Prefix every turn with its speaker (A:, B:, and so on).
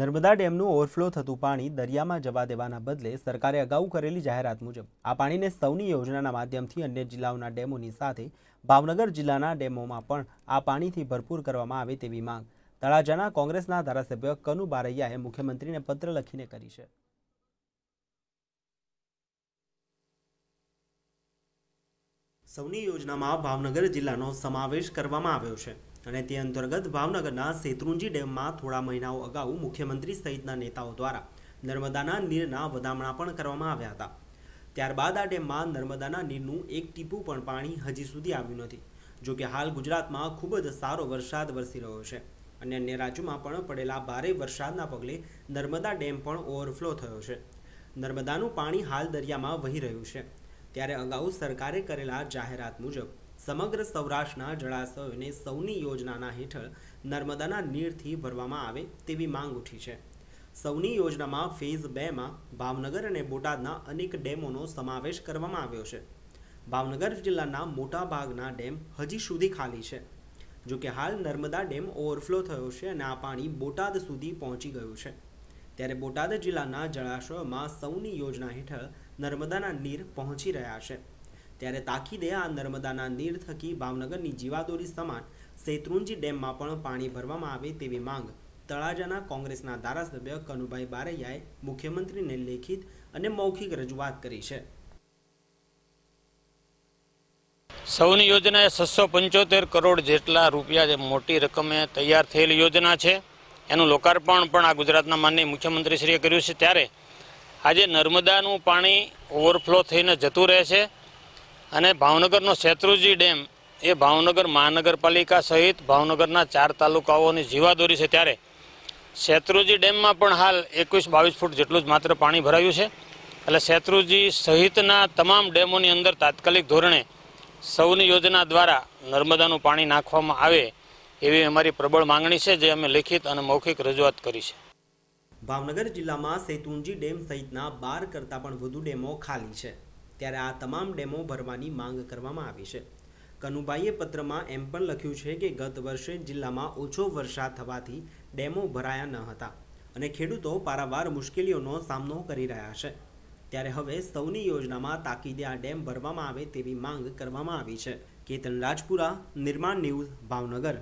A: Narmada ડેમનું overflow થતું પાણી દરિયામાં જવા દેવાના બદલે સરકારે અગાઉ કરેલી જાહેરાત મુજબ આ પાણીને સૌની યોજનાના માધ્યમથી અન્ય જિલ્લાઓના ડેમોની સાથે ભાવનગર જિલ્લાના ડેમોમાં પણ આ પાણીથી ભરપૂર કરવામાં આવે તેવી માંગ તળાજાના કોંગ્રેસના ધારાસભ્ય કનુ બારૈયાએ મુખ્યમંત્રીને પત્ર લખીને કરી છે સૌની યોજનામાં ભાવનગર જિલ્લાનો સમાવેશ કરવામાં આવ્યો છે અને તે અંતર્ગત ભાવનગરના શેત્રુંજી ડેમમાં થોડા મહિનાઓ અગાઉ મુખ્યમંત્રી સહિતના નેતાઓ દ્વારા નર્મદાના નીરના વધામણા પણ કરવામાં આવ્યા હતા ત્યારબાદ આ ડેમમાં નર્મદાના નીરનું એક ટીપું પણ પાણી હજી સુધી આવ્યું નથી જોકે હાલ ગુજરાતમાં ખૂબ જ સારો વરસાદ વરસી રહ્યો છે અને અન્ય રાજ્યોમાં પણ પડેલા ભારે વરસાદના પગલે નર્મદા ડેમ પણ ઓવરફ્લો થયો છે નર્મદાનું પાણી હાલ દરિયામાં વહી રહ્યું છે ત્યારે અગાઉ સરકારે કરેલા જાહેરાત મુજબ સમગ્ર સૌરાષ્ટ્રના જળાશયોને સૌની યોજનાના હેઠળ નર્મદાના નીરથી ભરવામાં આવે તેવી માંગ ઉઠી છે સૌની યોજનામાં ફેઝ બેમાં ભાવનગર અને બોટાદના અનેક ડેમોનો સમાવેશ કરવામાં આવ્યો છે ભાવનગર જિલ્લાના મોટાભાગના ડેમ હજી સુધી ખાલી છે જો કે હાલ નર્મદા ડેમ ઓવરફ્લો થયો છે અને આ પાણી બોટાદ સુધી પહોંચી ગયું છે ત્યારે બોટાદ જિલ્લાના જળાશયોમાં સૌની યોજના હેઠળ નર્મદાના નીર પહોંચી રહ્યા છે ત્યારે તાકીદે આ નર્મદાના નીર થકી ભાવનગરની જીવાદોરી સમાન શેત્રુંજી ડેમમાં પણ પાણી ભરવામાં આવે તેવી માંગ તળાજાના કોંગ્રેસના ધારાસભ્ય કનુભાઈ બારૈયાએ મુખ્યમંત્રીને લેખિત અને મૌખિક રજૂઆત કરી છે
B: સૌની યોજના એ છસો પંચોતેર કરોડ જેટલા રૂપિયા જે મોટી રકમે તૈયાર થયેલી યોજના છે એનું લોકાર્પણ પણ આ ગુજરાતના માનનીય મુખ્યમંત્રીશ્રીએ કર્યું છે ત્યારે આજે નર્મદાનું પાણી ઓવરફ્લો થઈને જતું રહે છે અને ભાવનગરનો શેત્રુજી ડેમ એ ભાવનગર મહાનગરપાલિકા સહિત ભાવનગરના ચાર તાલુકાઓની જીવાદોરી છે ત્યારે શેત્રુજી ડેમમાં પણ હાલ એકવીસ બાવીસ ફૂટ જેટલું જ માત્ર પાણી ભરાયું છે એટલે શેત્રુજી સહિતના તમામ ડેમોની અંદર તાત્કાલિક ધોરણે સૌની યોજના દ્વારા નર્મદાનું પાણી નાખવામાં આવે એવી અમારી પ્રબળ માંગણી છે જે અમે લેખિત અને મૌખિક રજૂઆત કરી છે
A: ભાવનગર જિલ્લામાં સેતુંજી ડેમ સહિતના બાર કરતાં પણ વધુ ડેમો ખાલી છે ત્યારે આ તમામ ડેમો ભરવાની માંગ કરવામાં આવી છે કનુભાઈએ પત્રમાં એમ પણ લખ્યું છે કે ગત વર્ષે જિલ્લામાં ઓછો વરસાદ થવાથી ડેમો ભરાયા ન હતા અને ખેડૂતો પારાવાર મુશ્કેલીઓનો સામનો કરી રહ્યા છે ત્યારે હવે સૌની યોજનામાં તાકીદે આ ડેમ ભરવામાં આવે તેવી માંગ કરવામાં આવી છે કેતન રાજપુરા નિર્માણ ન્યૂઝ ભાવનગર